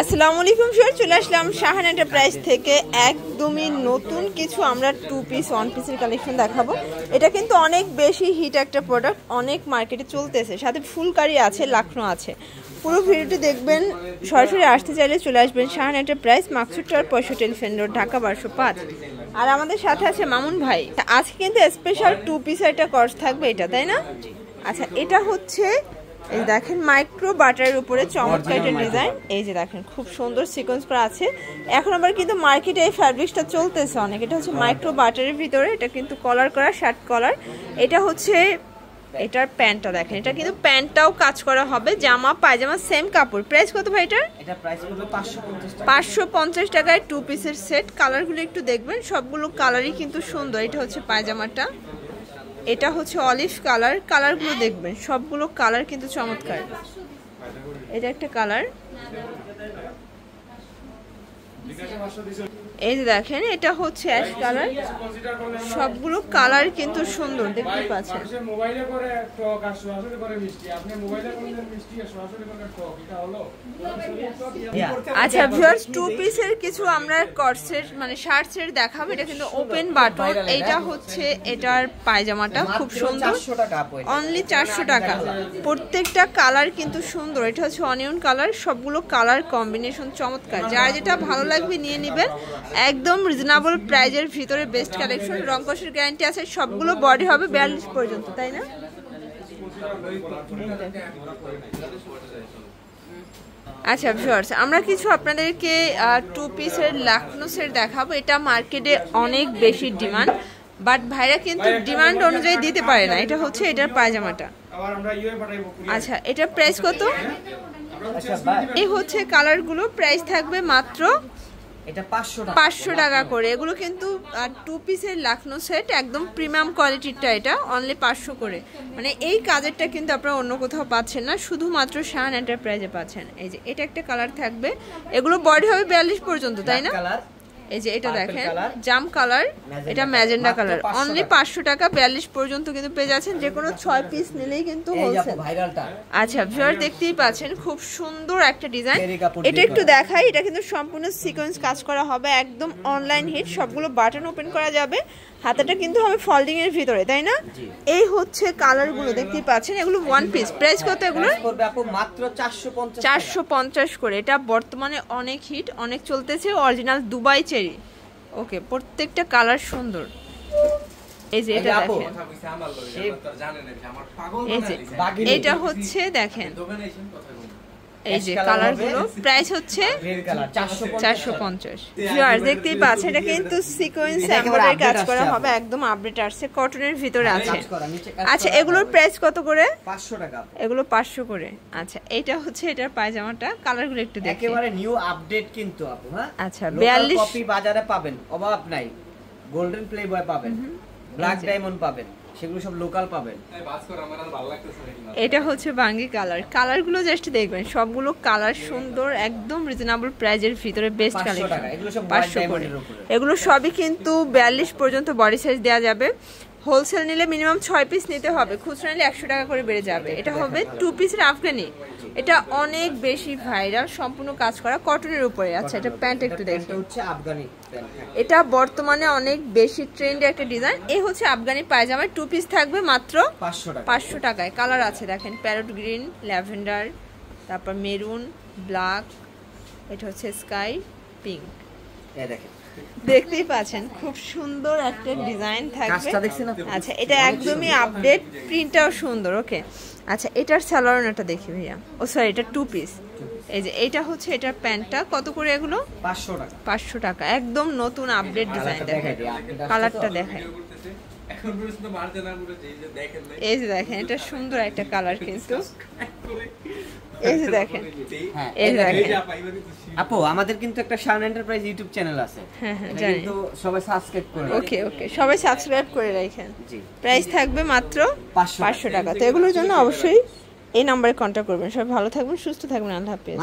আসসালামু আলাইকুম স্যার চলে আসলাম শাহান এন্টারপ্রাইজ থেকে একদমই নতুন কিছু আমরা টু পিস ওয়ান পিসের কালেকশন দেখাবো এটা কিন্তু অনেক বেশি হিট একটা প্রোডাক্ট অনেক মার্কেটে চলতেছে সাথে ফুলকারি আছে লাখনো আছে পুরো ভিডিওটি দেখবেন সরাসরি আসতে চাইলে চলে আসবেন শাহান এন্টারপ্রাইজ মাকসুটার পঁয়ষট্টি এলিফেন্ট রোড ঢাকা বারোশো পাঁচ আর আমাদের সাথে আছে মামুন ভাই আজকে কিন্তু স্পেশাল টু পিসের একটা কর্স থাকবে এটা তাই না আচ্ছা এটা হচ্ছে এই দেখেন মাইক্রো বাটারের উপরে চমৎকার ডিজাইন এই যে দেখেন খুব সুন্দর সিকোয়েন্স করা আছে এখন আবার কিন্তু মার্কেটে এই ফ্যাব্রিক্সটা চলতেছে অনেক এটা হচ্ছে মাইক্রো হ্যাঁ। বাটারের ভিতরে এটা কিন্তু কলার করা শার্ট কলার এটা হচ্ছে এটার প্যান্টটা দেখেন এটা কিন্তু প্যান্টটাও কাজ করা হবে জামা পায়জামা সেম কাপড় প্রাইস কত ভাই এটার পাঁচশো পঞ্চাশ টাকায় টু পিসের সেট কালারগুলো একটু দেখবেন সবগুলো কালারই কিন্তু সুন্দর এটা হচ্ছে পায়জামাটা এটা হচ্ছে অলিভ কালার কালারগুলো দেখবেন সবগুলো কালার কিন্তু চমৎকার এটা একটা কালার এই যে দেখেন এটা হচ্ছে অ্যাশ কালার সবগুলো কালার কিন্তু সুন্দর দেখতে পাচ্ছেন মোবাইলে করে টক আর সরাসরি করে মিষ্টি আপনি মোবাইলে করে মিষ্টি আর সরাসরি করে টক এটা হলো আচ্ছা ভিউয়ার্স টু পিসের কিছু আমরা কর্সেট মানে শার্টসের দেখাবো এটা কিন্তু ওপেন বাটন এটা হচ্ছে এটার পায়জামাটা খুব সুন্দর অনলি চারশো টাকা প্রত্যেকটা কালার কিন্তু সুন্দর এটা হচ্ছে অনিয়ন কালার সবগুলো কালার কম্বিনেশন চমৎকার যার যেটা ভালো লাগে লাগবে নিয়ে নেবেন একদম রিজনেবল প্রাইজের ভিতরে বেস্ট কালেকশন রংকশের গ্যারান্টি আছে সবগুলো বডি হবে বিয়াল্লিশ পর্যন্ত তাই না আচ্ছা ভিউয়ার্স আমরা কিছু আপনাদেরকে টু পিসের লাখনো সেট দেখাবো এটা মার্কেটে অনেক বেশি ডিমান্ড বাট ভাইরা কিন্তু ডিমান্ড অনুযায়ী দিতে পারে না এটা হচ্ছে এটার পায়জামাটা আচ্ছা এটা প্রাইস কত আচ্ছা, এই হচ্ছে কালারগুলো প্রাইস থাকবে মাত্র পাঁচশো 500 টাকা করে এগুলো কিন্তু টু পিসের লাখনো সেট একদম প্রিমিয়াম কোয়ালিটিরটা এটা অনলি পাঁচশো করে মানে এই কাজেরটা কিন্তু আপনারা অন্য কোথাও পাচ্ছেন না শুধুমাত্র শাহান এন্টারপ্রাইজে পাচ্ছেন এই যে এটা একটা কালার থাকবে এগুলো বডি হবে বিয়াল্লিশ পর্যন্ত তাই না কালার এই যে এটা দেখেন জাম কালার এটা ম্যাজেন্ডা কালার অনলি পাঁচশো টাকা বিয়াল্লিশ পর্যন্ত কিন্তু পেয়ে যাচ্ছেন যে কোনো ছয় পিস নিলেই কিন্তু আচ্ছা ভিউয়ার দেখতেই পাচ্ছেন খুব সুন্দর একটা ডিজাইন এটা একটু দেখাই এটা কিন্তু সম্পূর্ণ সিকোয়েন্স কাজ করা হবে একদম অনলাইন হিট সবগুলো বাটন ওপেন করা যাবে হাতাটা কিন্তু হবে ফল্ডিং এর ভিতরে তাই না এই হচ্ছে কালার গুলো দেখতে পাচ্ছেন এগুলো ওয়ান পিস প্রাইস কত এগুলো মাত্র 450 450 করে এটা বর্তমানে অনেক হিট অনেক চলতেছে অরিজিনাল দুবাই চেরি ওকে প্রত্যেকটা কালার সুন্দর এই যে এটা দেখেন এই যে এটা হচ্ছে দেখেন এই যে কালার গুলো প্রাইস হচ্ছে চারশো পঞ্চাশ দেখতেই পাচ্ছেন এটা কিন্তু সিকোয়েন্স এমব্রয়ডারি কাজ করা আচ্ছা, হবে একদম আপডেট আসছে কটনের ভিতরে আছে আচ্ছা এগুলোর প্রাইস কত করে পাঁচশো টাকা এগুলো পাঁচশো করে আচ্ছা এটা হচ্ছে এটার পায়জামাটা কালার গুলো একটু দেখে একেবারে নিউ আপডেট কিন্তু আপু হ্যাঁ আচ্ছা বিয়াল্লিশ কপি বাজারে পাবেন অভাব নাই গোল্ডেন প্লে বয় পাবেন ব্ল্যাক ডায়মন্ড পাবেন সেগুলো সব লোকাল পাবেন এটা হচ্ছে বাঙ্গি কালার কালারগুলো জাস্ট দেখবেন সবগুলো কালার সুন্দর একদম রিজনেবল প্রাইজের ভিতরে বেস্ট কালেকশন পাঁচশো করে এগুলো সবই কিন্তু বিয়াল্লিশ পর্যন্ত বডি সাইজ দেওয়া যাবে হোলসেল নিলে মিনিমাম ছয় পিস নিতে হবে খুচরা নিলে একশো টাকা করে বেড়ে যাবে এটা হবে টু পিসের আফগানি এটা অনেক বেশি ভাইরাল সম্পূর্ণ কাজ করা কটনের উপরে আচ্ছা এটা প্যান্ট একটু দেখি হ্যাঁ। এটা বর্তমানে অনেক বেশি ট্রেন্ডে একটা ডিজাইন এই হচ্ছে আফগানি পায়জামা টু পিস থাকবে মাত্র পাঁচশো টাকায় কালার আছে দেখেন প্যারট গ্রিন ল্যাভেন্ডার তারপর মেরুন ব্ল্যাক এটা হচ্ছে স্কাই পিঙ্ক দেখেন দেখতেই পাচ্ছেন খুব সুন্দর একটা ডিজাইন থাকবে আচ্ছা এটা একদমই আপডেট প্রিন্টটাও সুন্দর ওকে আচ্ছা এটার স্যালোয়ারটা দেখি ভাইয়া ও সরি এটা টু পিস এই যে এটা হচ্ছে এটার প্যান্টটা কত করে এগুলো পাঁচশো টাকা পাঁচশো টাকা একদম নতুন আপডেট ডিজাইন দেখেন কালারটা দেখেন এই যে দেখেন এটা সুন্দর একটা কালার কিন্তু এই হ্যাঁ। দেখেন আপু আমাদের কিন্তু একটা শান এন্টারপ্রাইজ ইউটিউব চ্যানেল আছে হ্যাঁ, হ্যাঁ, কিন্তু সবাই সাবস্ক্রাইব করে ওকে ওকে সবাই সাবস্ক্রাইব করে রাখেন প্রাইস থাকবে মাত্র 500 টাকা তো এগুলোর জন্য অবশ্যই এই নম্বরে কন্ট্যাক্ট করবেন সবাই ভালো থাকবেন সুস্থ থাকবেন আল্লাহ হাফেজ